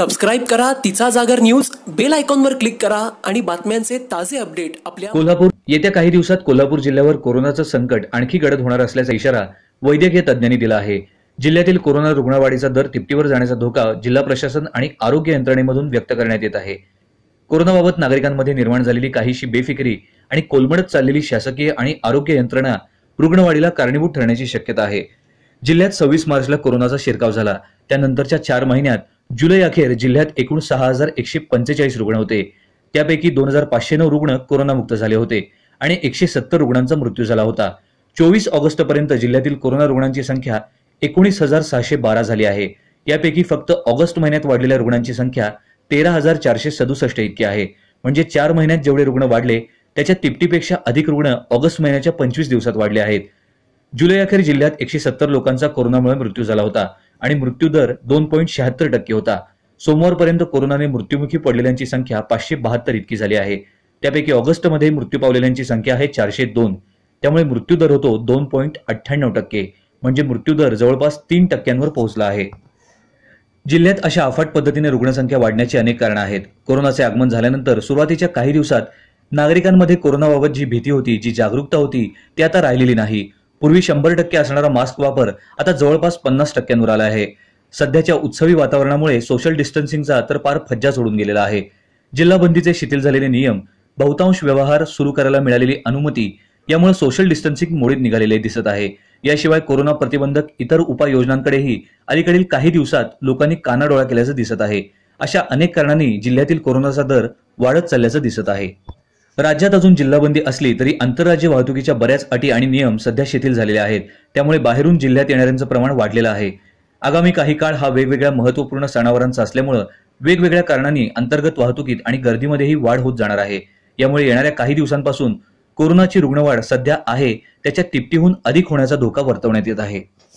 subscribe करा तिचा जागर न्यूज बेल आयकॉनवर क्लिक करा आणि बातम्यांचे ताजे अपडेट आपल्या कोल्हापूर येत्या काही दिवसात कोल्हापूर जिल्ह्यावर कोरोनाचं संकट आणखी गडद होणार असल्याचा इशारा वैद्यकीय तज्ज्ञांनी दिला आहे जिल्ह्यातील कोरोना रुग्णवाढीचा दर तिपटीवर जाण्याचा धोका जिल्हा प्रशासन आणि आरोग्य यंत्रणेमधून व्यक्त करण्यात येत आहे कोरोनाबाबत नागरिकांमध्ये निर्माण झालेली काहीशी बेफिकिरी आणि कोलमडत चाललेली शासकीय आणि आरोग्य यंत्रणा रुग्णवाढीला कारणीभूत ठरण्याची शक्यता आहे जिल्ह्यात सव्वीस मार्चला कोरोनाचा शिरकाव झाला त्यानंतरच्या चार महिन्यात जुलै अखेर जिल्ह्यात एकूण सहा हजार एकशे पंचेचाळीस रुग्ण होते त्यापैकी दोन हजार पाचशे नऊ रुग्ण कोरोनामुक्त झाले होते आणि एकशे सत्तर रुग्णांचा मृत्यू झाला होता चोवीस पर्यंत जिल्ह्यातील कोरोना रुग्णांची संख्या एकोणीस हजार सहाशे बारा झाली आहे यापैकी फक्त ऑगस्ट महिन्यात वाढलेल्या रुग्णांची संख्या तेरा हजार चारशे सदुसष्ट इतकी आहे म्हणजे चार महिन्यात जेवढे रुग्ण वाढले त्याच्या तिपटीपेक्षा अधिक रुग्ण ऑगस्ट महिन्याच्या पंचवीस दिवसात वाढले आहेत जुलै अखेर जिल्ह्यात एकशे सत्तर लोकांचा कोरोनामुळे मृत्यू झाला होता आणि दर दोन पॉईंट शहात्तर टक्के होता सोमवारपर्यंत कोरोनाने मृत्युमुखी पडलेल्यांची संख्या पाचशे बहात्तर इतकी झाली आहे त्यापैकी ऑगस्टमध्ये मृत्यू पावलेल्यांची संख्या आहे चारशे दोन त्यामुळे दर होतो दोन पॉईंट अठ्ठ्याण्णव टक्के म्हणजे मृत्यूदर जवळपास तीन टक्क्यांवर पोहोचला आहे जिल्ह्यात अशा अफाट पद्धतीने रुग्णसंख्या वाढण्याची अनेक कारणं आहेत कोरोनाचे आगमन झाल्यानंतर सुरुवातीच्या काही दिवसात नागरिकांमध्ये कोरोनाबाबत जी भीती होती जी जागरूकता होती ती आता राहिलेली नाही पूर्वी शंभर टक्के असणारा मास्क वापर आता जवळपास पन्नास टक्क्यांवर आला आहे सध्याच्या उत्सवी वातावरणामुळे सोशल डिस्टन्सिंगचा तर फार फज्जा सोडून गेलेला आहे जिल्हा बंदीचे शिथिल झालेले नियम बहुतांश व्यवहार सुरू करायला मिळालेली अनुमती यामुळे सोशल डिस्टन्सिंग मोडीत निघालेले दिसत आहे याशिवाय कोरोना प्रतिबंधक इतर उपाययोजनांकडेही अलीकडील काही दिवसात लोकांनी कानाडोळा केल्याचं दिसत आहे अशा अनेक कारणांनी जिल्ह्यातील कोरोनाचा दर वाढत चालल्याचं दिसत आहे राज्यात अजून जिल्हाबंदी असली तरी आंतरराज्य वाहतुकीच्या बऱ्याच अटी आणि नियम सध्या शिथिल झालेले आहेत त्यामुळे बाहेरून जिल्ह्यात येणाऱ्यांचं प्रमाण वाढलेलं आहे आगामी काही काळ हा वेगवेगळ्या महत्वपूर्ण सणावारांचा असल्यामुळं वेगवेगळ्या कारणांनी अंतर्गत वाहतुकीत आणि गर्दीमध्येही वाढ होत जाणार आहे यामुळे येणाऱ्या काही दिवसांपासून कोरोनाची रुग्णवाढ सध्या आहे त्याच्या तिपटीहून अधिक होण्याचा धोका वर्तवण्यात येत आहे